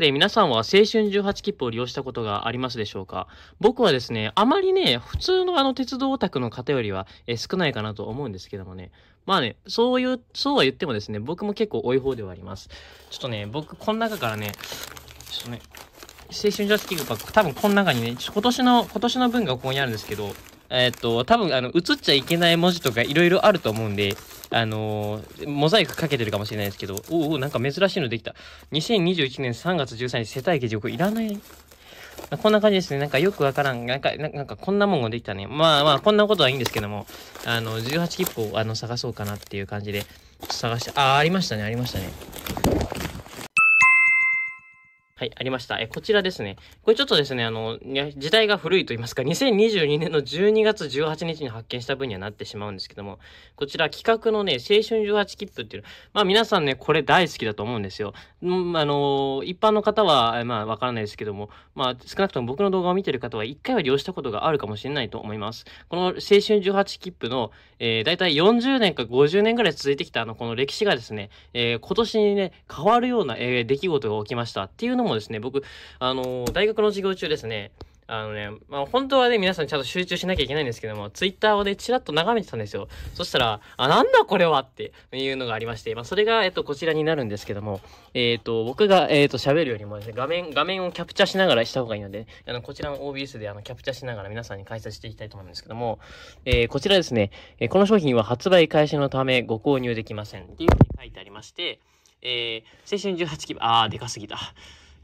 で皆さんは青春18切符を利用したことがありますでしょうか僕はですね、あまりね、普通のあの鉄道オタクの方よりは、え少ないかなと思うんですけどもね。まあね、そういう、そうは言ってもですね、僕も結構多い方ではあります。ちょっとね、僕、この中からね、ちょっとね、青春18切符が多分この中にね、今年の、今年の分がここにあるんですけど、えっと、多分、あの、映っちゃいけない文字とかいろいろあると思うんで、あのー、モザイクかけてるかもしれないですけど、おお、なんか珍しいのできた。2021年3月13日、世帯下地獄いらない。こんな感じですね。なんかよくわからん。なんか、なんかこんなもんができたね。まあまあ、こんなことはいいんですけども、あの、18切符をあの探そうかなっていう感じで、探して、ああ、ありましたね、ありましたね。はい、ありました。え、こちらですね。これちょっとですね、あの、時代が古いと言いますか、2022年の12月18日に発見した分にはなってしまうんですけども、こちら企画のね、青春18切符っていう、まあ皆さんね、これ大好きだと思うんですよ。んあの、一般の方は、まあわからないですけども、まあ少なくとも僕の動画を見てる方は一回は利用したことがあるかもしれないと思います。この青春18切符の、えー、だ40年か50年ぐらい続いてきたあの、この歴史がですね、えー、今年にね、変わるような、えー、出来事が起きましたっていうのももですね、僕、あの大学の授業中ですね、あのね、まあ、本当はね、皆さんちゃんと集中しなきゃいけないんですけども、ツイッターをね、ちらっと眺めてたんですよ。そしたら、あ、なんだこれはっていうのがありまして、まあ、それが、えっと、こちらになるんですけども、えっ、ー、と、僕が、えっ、ー、と、喋るよりもですね、画面、画面をキャプチャーしながらした方がいいので、あの、こちらの OBS で、あの、キャプチャーしながら皆さんに解説していきたいと思うんですけども、えー、こちらですね、えこの商品は発売開始のためご購入できませんっていうふうに書いてありまして、え青春18期、あー、でかすぎた。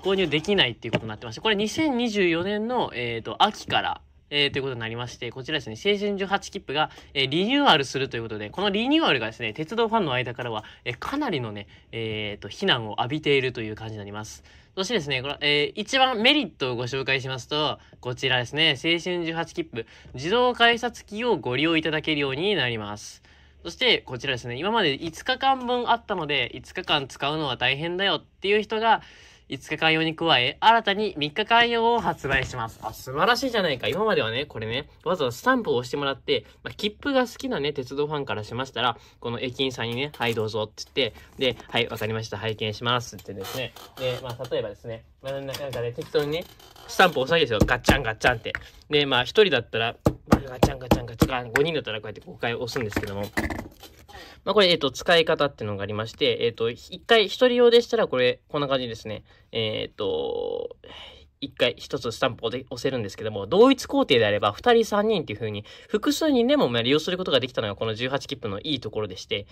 購入できないっていうことになってまして、これ2024年の、えっ、ー、と、秋から、えー、ということになりまして、こちらですね、青春18切符が、えー、リニューアルするということで、このリニューアルがですね、鉄道ファンの間からは、えー、かなりのね、えっ、ー、と、非難を浴びているという感じになります。そしてですね、これ、えー、一番メリットをご紹介しますと、こちらですね、青春18切符、自動改札機をご利用いただけるようになります。そして、こちらですね、今まで5日間分あったので、5日間使うのは大変だよっていう人が、5日間用に加え、新たに3日間用を発売します。あ、素晴らしいじゃないか。今まではね、これね、わざわざスタンプを押してもらって、まあ、切符が好きなね、鉄道ファンからしましたら、この駅員さんにね、はい、どうぞって言って、で、はい、わかりました。拝見しますってですね。で、まあ、例えばですね、まあ、なんかね、適当にね、スタンプ押さわですよ。ガッチャンガッチャンって。で、まあ、1人だったら、ガッチャンガチャンガチャン、5人だったらこうやって5回押すんですけども。まあ、これ、えっ、ー、と、使い方っていうのがありまして、えっ、ー、と、1回、1人用でしたら、これ、こんな感じですね。えっ、ー、と、1回1つスタンプを押せるんですけども、同一工程であれば2人3人っていう風に、複数人でも利用することができたのがこの18切符のいいところでして、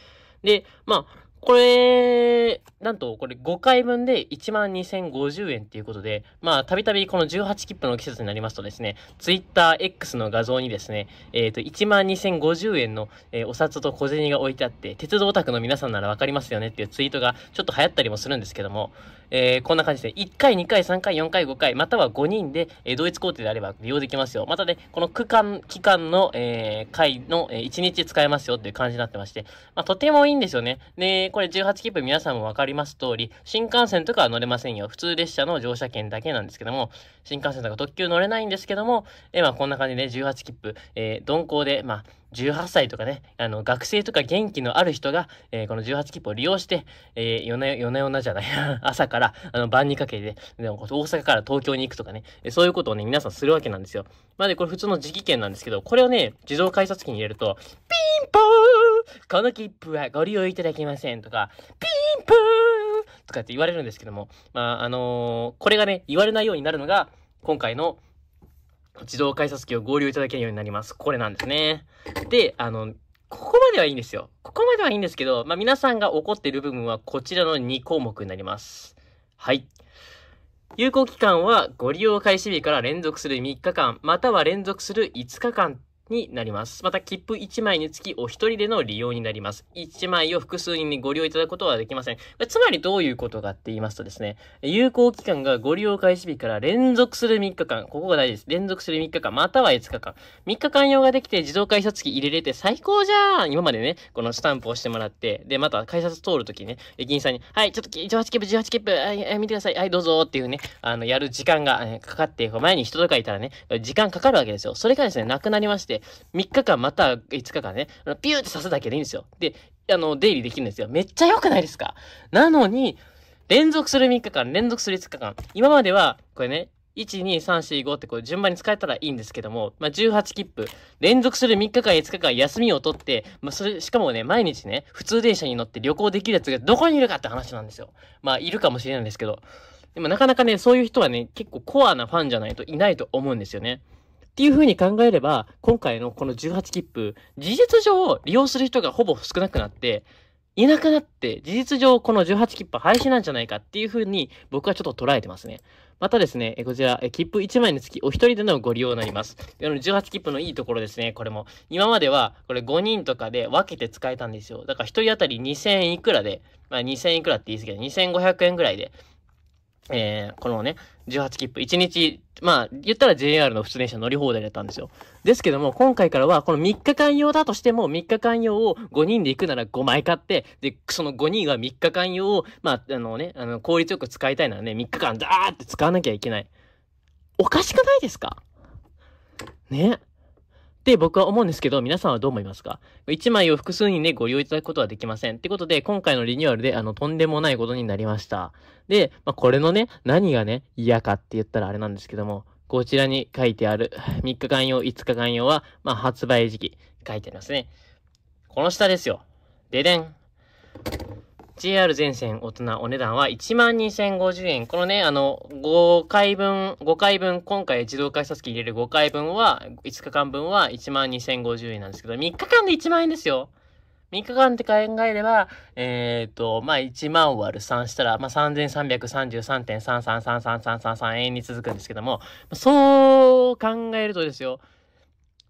で、まあ、これ、なんと、これ5回分で12,050円っていうことで、まあ、たびたびこの18切符の季節になりますとですね、Twitter X の画像にですね、えっ、ー、と、12,050円の、えー、お札と小銭が置いてあって、鉄道オタクの皆さんならわかりますよねっていうツイートがちょっと流行ったりもするんですけども、えー、こんな感じで、1回、2回、3回、4回、5回、または5人で、えー、同一工程であれば利用できますよ。またね、この区間、期間の、えー、回の、えー、1日使えますよっていう感じになってまして、まあ、とてもいいんですよね。で、これ18切符皆さんもわかります通り、新幹線とかは乗れませんよ。普通列車の乗車券だけなんですけども、新幹線とか特急乗れないんですけども、えー、まあ、こんな感じで18切符、えー、鈍行で、まあ、18歳とかね、あの、学生とか元気のある人が、えー、この18切符を利用して、えー、夜な夜な夜なじゃない 朝から、あの、晩にかけて、でも大阪から東京に行くとかね、そういうことをね、皆さんするわけなんですよ。まあ、で、これ普通の時期券なんですけど、これをね、自動改札機に入れると、ピンポーこの切符はご利用いただけませんとか、ピンポーとかって言われるんですけども、まあ、あのー、これがね、言われないようになるのが、今回の自動改札機を合流いただけるようになります。これなんですね。で、あの、ここまではいいんですよ。ここまではいいんですけど、まあ、皆さんが怒っている部分はこちらの2項目になります。はい。有効期間はご利用開始日から連続する3日間、または連続する5日間になります。また、切符1枚につきお一人での利用になります。1枚を複数人にご利用いただくことはできません。つまりどういうことかって言いますとですね、有効期間がご利用開始日から連続する3日間、ここが大事です。連続する3日間、または5日間。3日間用ができて自動改札機入れれて最高じゃん今までね、このスタンプをしてもらって、で、また改札通るときね、駅員さんに、はい、ちょっと18切符、18切符、はい、見てください、はい、どうぞっていうね、あの、やる時間が、かかって、前に人とかいたらね、時間かかるわけですよ。それがですね、なくなりまして、、3日間また5日間ね、ピューって刺すだけでいいんですよ。で、あの、出入りできるんですよ。めっちゃ良くないですかなのに、連続する3日間、連続する5日間。今までは、これね、1,2,3,4,5ってこう順番に使えたらいいんですけども、まあ、18切符、連続する3日間、5日間休みを取って、まあ、それ、しかもね、毎日ね、普通電車に乗って旅行できるやつがどこにいるかって話なんですよ。まあ、いるかもしれないんですけど、でもなかなかね、そういう人はね、結構コアなファンじゃないといないと思うんですよね。っていう風に考えれば、今回のこの18切符、事実上利用する人がほぼ少なくなって、いなくなって、事実上この18切符廃止なんじゃないかっていう風に僕はちょっと捉えてますね。またですね、こちら、切符1枚につきお一人でのご利用になります。18切符のいいところですね、これも。今までは、これ5人とかで分けて使えたんですよ。だから1人当たり2000いくらで、まあ2000いくらって言い過ぎて、2500円ぐらいで、えー、このね、18切符、1日、まあ、言ったら JR の普通電車乗り放題だったんですよ。ですけども、今回からは、この3日間用だとしても、3日間用を5人で行くなら5枚買って、で、その5人は3日間用を、まあ、あのね、あの、効率よく使いたいならね、3日間ダーって使わなきゃいけない。おかしくないですかね。って僕は思うんですけど、皆さんはどう思いますか ?1 枚を複数人でご利用いただくことはできません。ってことで、今回のリニューアルで、あの、とんでもないことになりました。で、まあ、これのね、何がね、嫌かって言ったらあれなんですけども、こちらに書いてある3日間用、5日間用は、まあ、発売時期書いてありますね。この下ですよ。ででん。JR 全線大人お値段は12,050円。このね、あの、5回分、5回分、今回自動改札機入れる5回分は、5日間分は12,050円なんですけど、3日間で1万円ですよ。3日間って考えれば、えっ、ー、と、まあ、1万割る3したら、まあ、3333.333333円に続くんですけども、そう考えるとですよ、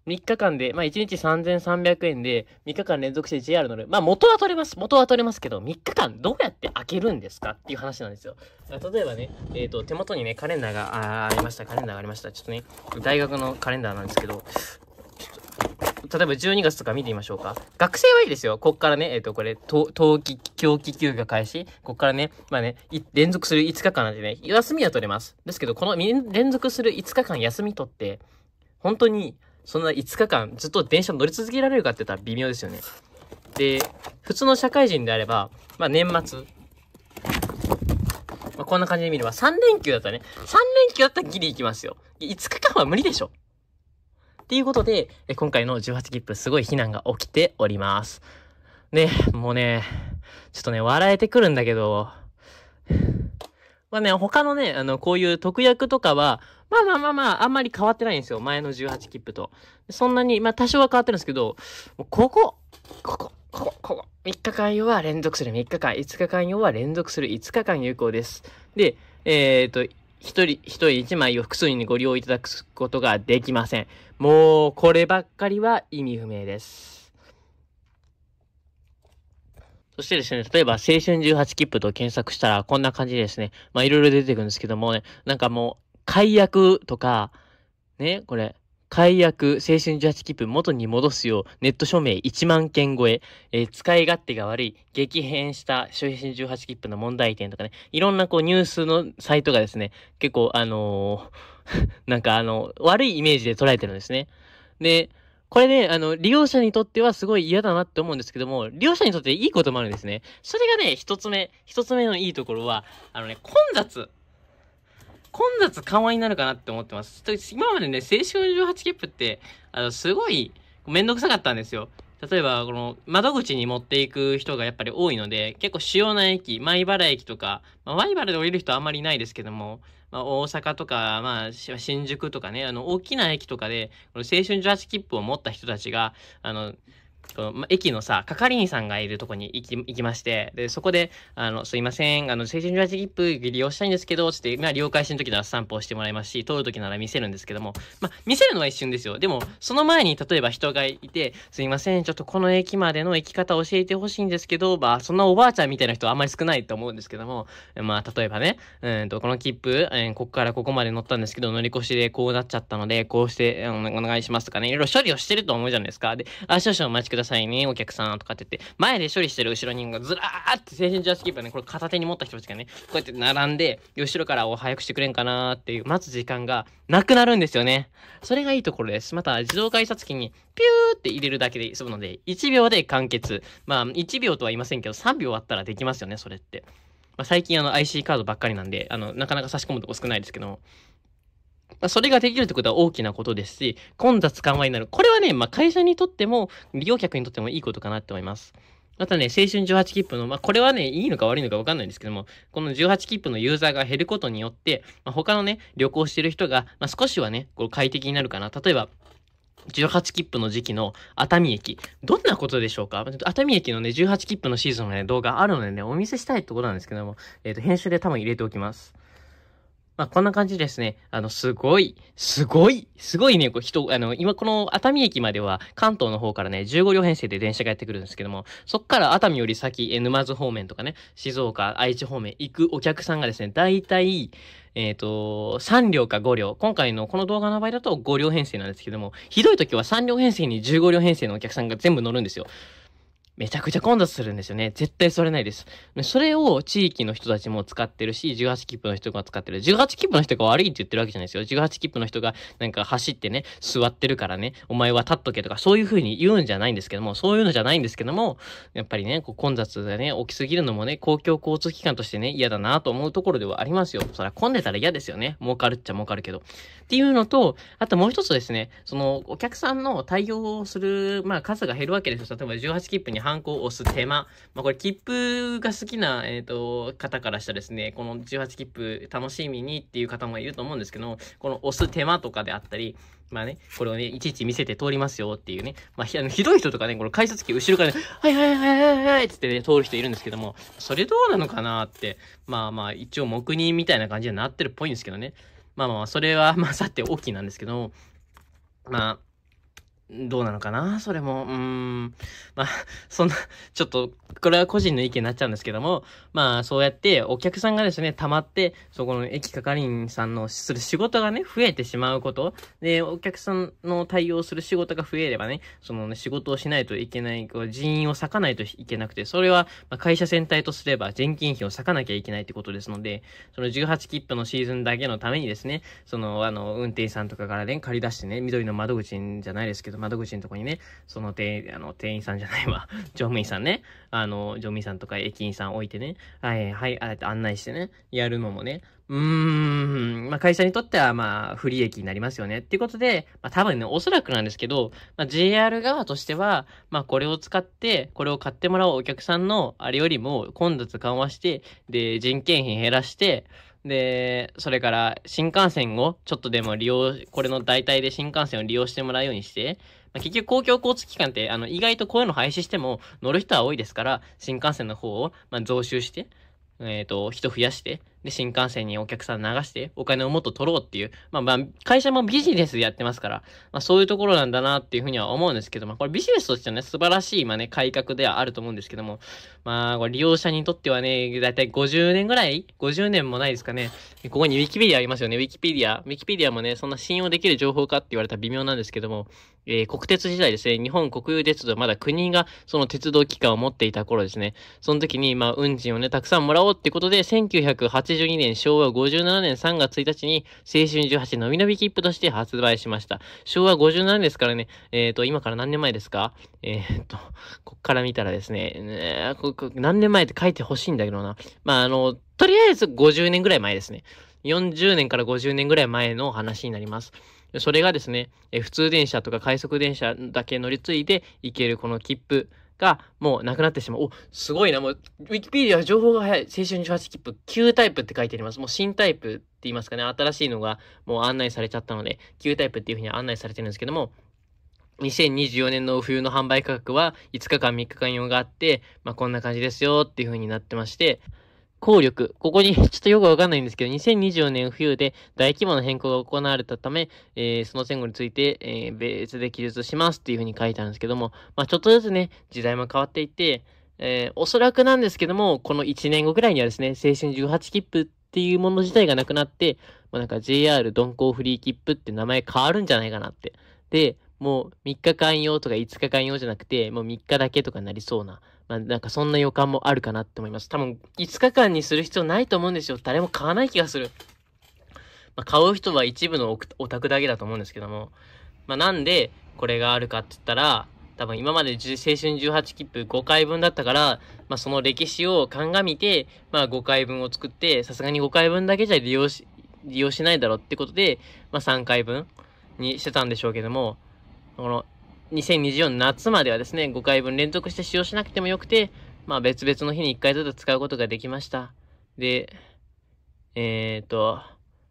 3日間で、まあ、1日3300円で、3日間連続して JR 乗る。まあ、元は取れます。元は取れますけど、3日間どうやって開けるんですかっていう話なんですよ。例えばね、えっ、ー、と、手元にね、カレンダーがありました。カレンダーがありました。ちょっとね、大学のカレンダーなんですけど、例えば12月とか見てみましょうか。学生はいいですよ。こっからね、えっ、ー、と、これ、冬季、狂気休暇開始。こっからね、まあね、連続する5日間なんでね、休みは取れます。ですけど、この連続する5日間休み取って、本当にそんな5日間ずっと電車乗り続けられるかって言ったら微妙ですよね。で、普通の社会人であれば、まあ年末、まあ、こんな感じで見れば3連休だったらね、3連休だったらギリ行きますよ。5日間は無理でしょ。っていうことで、今回の18切符すごい避難が起きております。ね、もうね、ちょっとね、笑えてくるんだけど、まあね、他のね、あの、こういう特約とかは、まあまあまあまあ、あんまり変わってないんですよ。前の18切符と。そんなに、まあ多少は変わってるんですけど、ここ、ここ、ここ、ここ、3日間用は連続する。3日間、5日間用は連続する。5日間有効です。で、えっ、と、一人、一人一枚を複数人にご利用いただくことができません。もう、こればっかりは意味不明です。そしてですね、例えば青春18切符と検索したらこんな感じですね。まあいろいろ出てくるんですけどもね、なんかもう、解約とか、ね、これ、解約、青春18切符元に戻すよう、ネット署名1万件超え、えー、使い勝手が悪い、激変した青春18切符の問題点とかね、いろんなこうニュースのサイトがですね、結構あのー、なんかあの、悪いイメージで捉えてるんですね。で、これね、あの、利用者にとってはすごい嫌だなって思うんですけども、利用者にとっていいこともあるんですね。それがね、一つ目、一つ目のいいところは、あのね、混雑。混雑緩和になるかなって思ってます。今までね、青春18切符って、あの、すごい、めんどくさかったんですよ。例えば、この、窓口に持っていく人がやっぱり多いので、結構主要な駅、米原駅とか、まあ、米原で降りる人はあんまりいないですけども、まあ、大阪とか、まあ、新宿とかね、あの、大きな駅とかで、この青春18切符を持った人たちが、あの、この駅のさ、係員さんがいるとこに行き行きまして、で、そこで、あの、すいません、あの、青春18切符利用したいんですけど、つって、まあ、了解しの時なら散歩をしてもらいますし、通る時なら見せるんですけども、まあ、見せるのは一瞬ですよ。でも、その前に、例えば人がいて、すいません、ちょっとこの駅までの行き方教えてほしいんですけど、まあ、そんなおばあちゃんみたいな人はあんまり少ないと思うんですけども、まあ、例えばね、うんと、この切符、えここからここまで乗ったんですけど、乗り越しでこうなっちゃったので、こうして、お願いしますとかね、いろいろ処理をしてると思うじゃないですか。で、あ、少々お待ちください。くださいね、お客さんとかって言って、前で処理してる後ろ人がずらーって精神ジャスキーパーね、これ片手に持った人たちがね、こうやって並んで、後ろからお早くしてくれんかなっていう、待つ時間がなくなるんですよね。それがいいところです。また、自動改札機にピューって入れるだけで済むので、1秒で完結。まあ、1秒とは言いませんけど、3秒あったらできますよね、それって。まあ、最近あの IC カードばっかりなんで、あの、なかなか差し込むとこ少ないですけども。まそれができるってことは大きなことですし、混雑緩和になる。これはね、まあ、会社にとっても、利用客にとってもいいことかなって思います。またね、青春18切符の、まあ、これはね、いいのか悪いのか分かんないんですけども、この18切符のユーザーが減ることによって、まあ、他のね、旅行してる人が、ま少しはね、こう快適になるかな。例えば、18切符の時期の熱海駅。どんなことでしょうか熱海駅のね、18切符のシーズンのね、動画あるのでね、お見せしたいってことなんですけども、えっ、ー、と、編集で多分入れておきます。まあ、こんな感じですね。あの、すごい、すごい、すごいね、こう人、あの、今この熱海駅までは関東の方からね、15両編成で電車がやってくるんですけども、そっから熱海より先、え沼津方面とかね、静岡、愛知方面行くお客さんがですね、大体、えっ、ー、と、3両か5両。今回のこの動画の場合だと5両編成なんですけども、ひどい時は3両編成に15両編成のお客さんが全部乗るんですよ。めちゃくちゃ混雑するんですよね。絶対それないです。それを地域の人たちも使ってるし、18切符の人が使ってる。18切符の人が悪いって言ってるわけじゃないですよ。18切符の人がなんか走ってね、座ってるからね、お前は立っとけとか、そういう風に言うんじゃないんですけども、そういうのじゃないんですけども、やっぱりね、こう混雑がね、起きすぎるのもね、公共交通機関としてね、嫌だなと思うところではありますよ。そら混んでたら嫌ですよね。儲かるっちゃ儲かるけど。っていうのと、あともう一つですね、そのお客さんの対応をする、まあ数が減るわけですよ。例えば18切符にハンコを押す手間。まあ、これ、切符が好きな、えっ、ー、と、方からしたらですね、この18切符楽しみにっていう方もいると思うんですけどこの押す手間とかであったり、まあね、これをね、いちいち見せて通りますよっていうね。まあ、ひあのひどい人とかね、この改札機後ろからね、はいはいはいはいはいってね、通る人いるんですけども、それどうなのかなって、まあまあ、一応黙認みたいな感じになってるっぽいんですけどね。まあまあ、それは、まあ、さて、大きいなんですけど、まあ、どうなのかなそれも。うーん。まあ、そんな、ちょっと、これは個人の意見になっちゃうんですけども、まあ、そうやってお客さんがですね、溜まって、そこの駅係員さんのする仕事がね、増えてしまうこと。で、お客さんの対応する仕事が増えればね、そのね、仕事をしないといけない、人員を割かないといけなくて、それは、ま会社全体とすれば人件費を割かなきゃいけないってことですので、その18切符のシーズンだけのためにですね、その、あの、運転手さんとかからね、借り出してね、緑の窓口じゃないですけど、ど、窓口のとこにね、その店員、あの、店員さんじゃないわ、乗務員さんね、あの、乗務員さんとか駅員さん置いてね、はい、はい、あえて案内してね、やるのもね、うーん、まあ、会社にとっては、まあ、不利益になりますよね。っていうことで、まあ、多分ね、おそらくなんですけど、まあ、JR 側としては、まあ、これを使って、これを買ってもらうお客さんの、あれよりも、混雑緩和して、で、人件費減らして、で、それから新幹線をちょっとでも利用、これの代替で新幹線を利用してもらうようにして、まあ、結局公共交通機関ってあの意外とこういうの廃止しても乗る人は多いですから、新幹線の方をまあ増収して、えっ、ー、と、人増やして、で、新幹線にお客さん流してお金をもっと取ろうっていう、まあまあ、会社もビジネスでやってますから、まあそういうところなんだなっていうふうには思うんですけど、まあこれビジネスとしてはね、素晴らしい、まあね、改革ではあると思うんですけども、まあこれ利用者にとってはね、だいたい50年ぐらい ?50 年もないですかね。ここに Wikipedia ありますよね。Wikipedia。Wikipedia もね、そんな信用できる情報かって言われたら微妙なんですけども、えー、国鉄時代ですね、日本国有鉄道、まだ国がその鉄道機関を持っていた頃ですね、その時に、まあ運賃をね、たくさんもらおうってことで、1980 82年、昭和57年3月1日に、青春18のびのび切符として発売しました。昭和57年ですからね、えっ、ー、と、今から何年前ですかえー、っと、こっから見たらですね、えー、ここ何年前って書いてほしいんだけどな。まあ、あの、とりあえず50年ぐらい前ですね。40年から50年ぐらい前の話になります。それがですね、え普通電車とか快速電車だけ乗り継いで行けるこの切符。がもうなくなってしまう。お、すごいな。もう、ウィキペディア情報が早い。青春18切符、旧タイプって書いてあります。もう新タイプって言いますかね。新しいのがもう案内されちゃったので、旧タイプっていうふうに案内されてるんですけども、2024年の冬の販売価格は5日間3日間用があって、まあ、こんな感じですよっていうふうになってまして、効力。ここに ちょっとよくわかんないんですけど、2024年冬で大規模な変更が行われたため、えー、その前後について、えー、別で記述しますっていうふうに書いてあるんですけども、まあ、ちょっとずつね、時代も変わっていて、えー、おそらくなんですけども、この1年後ぐらいにはですね、青春18切符っていうもの自体がなくなって、まあ、なんか JR 鈍行フリー切符って名前変わるんじゃないかなって。で、もう3日間用とか5日間用じゃなくて、もう3日だけとかになりそうなまあ、なんかそんな予感もあるかなって思います。多分、5日間にする必要ないと思うんですよ。誰も買わない気がする。まあ、買う人は一部のオタクだけだと思うんですけども。まあ、なんで、これがあるかって言ったら、多分今まで青春18切符5回分だったから、まあ、その歴史を鑑みて、まあ、5回分を作って、さすがに5回分だけじゃ利用し、利用しないだろうってことで、まあ、3回分にしてたんでしょうけども、この2024の夏まではですね、5回分連続して使用しなくてもよくて、まあ別々の日に1回ずつ使うことができました。で、えっ、ー、と、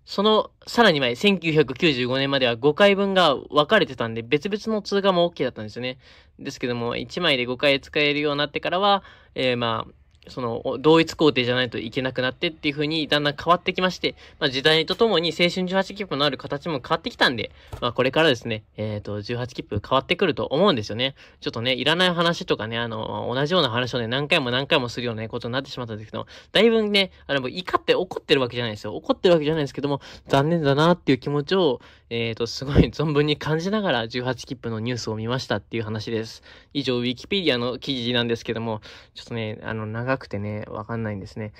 そのさらに前、1995年までは5回分が分かれてたんで、別々の通貨も OK だったんですよね。ですけども、1枚で5回使えるようになってからは、えー、まあ、その同一工程じゃないといけなくなってっていう風にだんだん変わってきまして、まあ、時代とともに青春18切符のある形も変わってきたんで、まあ、これからですね、えっ、ー、と、18切符変わってくると思うんですよね。ちょっとね、いらない話とかね、あの、同じような話をね、何回も何回もするようなことになってしまったんですけど、だいぶね、あの、怒って怒ってるわけじゃないですよ。怒ってるわけじゃないですけども、残念だなっていう気持ちを、えっ、ー、と、すごい存分に感じながら18切符のニュースを見ましたっていう話です。以上、ウィキペディアの記事なんですけども、ちょっとね、あの、長長くてね、わかんないんですね。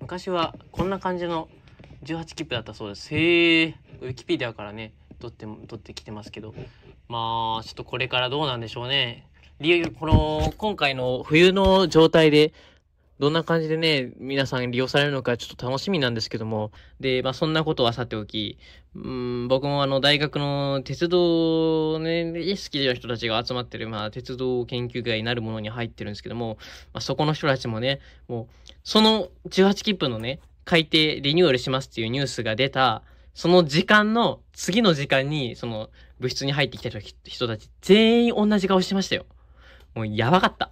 昔はこんな感じの18切符だったそうです。へえ、ウィキペディアからね、取って、取ってきてますけど。まあ、ちょっとこれからどうなんでしょうね。理由、この、今回の冬の状態で、どんな感じでね、皆さん利用されるのかちょっと楽しみなんですけども、で、まあそんなことはさておき、うん、僕もあの大学の鉄道ね、好きな人たちが集まってる、まあ鉄道研究会になるものに入ってるんですけども、まあそこの人たちもね、もう、その18切符のね、改定リニューアルしますっていうニュースが出た、その時間の次の時間に、その部室に入ってきた人たち全員同じ顔してましたよ。もうやばかった。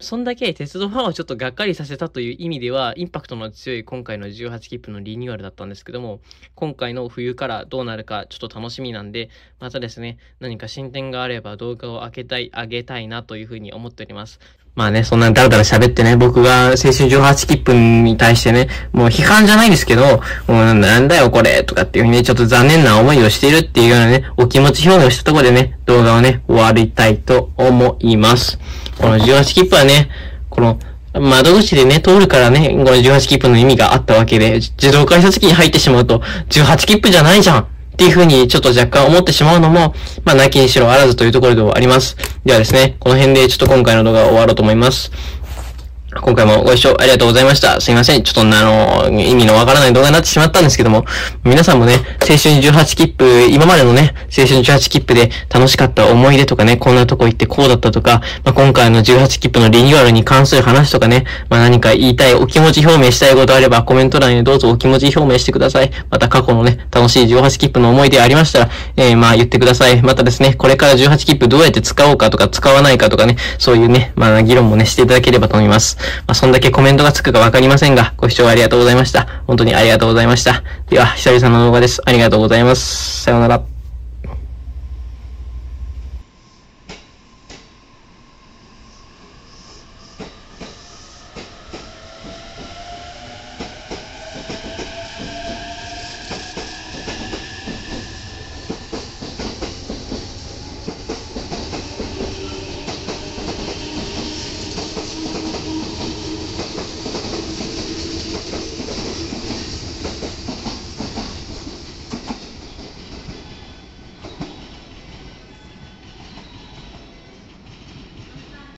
そんだけ鉄道ファンをちょっとがっかりさせたという意味では、インパクトの強い今回の18切符のリニューアルだったんですけども、今回の冬からどうなるかちょっと楽しみなんで、またですね、何か進展があれば動画を開けたい、あげたいなというふうに思っております。まあね、そんなダラダラ喋ってね、僕が青春18切符に対してね、もう批判じゃないんですけど、もうなんだよこれとかっていうふうにね、ちょっと残念な思いをしているっていうようなね、お気持ち表現をしたところでね、動画をね、終わりたいと思います。この18切符はね、この、窓口でね、通るからね、この18切符の意味があったわけで、自動改札機に入ってしまうと、18切符じゃないじゃんっていうふうにちょっと若干思ってしまうのも、まあ、なきにしろあらずというところではあります。ではですね、この辺でちょっと今回の動画を終わろうと思います。今回もご視聴ありがとうございました。すいません。ちょっとあの、意味のわからない動画になってしまったんですけども、皆さんもね、青春18切符、今までのね、青春18切符で楽しかった思い出とかね、こんなとこ行ってこうだったとか、まあ、今回の18切符のリニューアルに関する話とかね、まあ、何か言いたい、お気持ち表明したいことあれば、コメント欄にどうぞお気持ち表明してください。また過去のね、楽しい18切符の思い出ありましたら、えー、まあ言ってください。またですね、これから18切符どうやって使おうかとか、使わないかとかね、そういうね、まあ議論もね、していただければと思います。まあ、そんだけコメントがつくかわかりませんが、ご視聴ありがとうございました。本当にありがとうございました。では、久々の動画です。ありがとうございます。さようなら。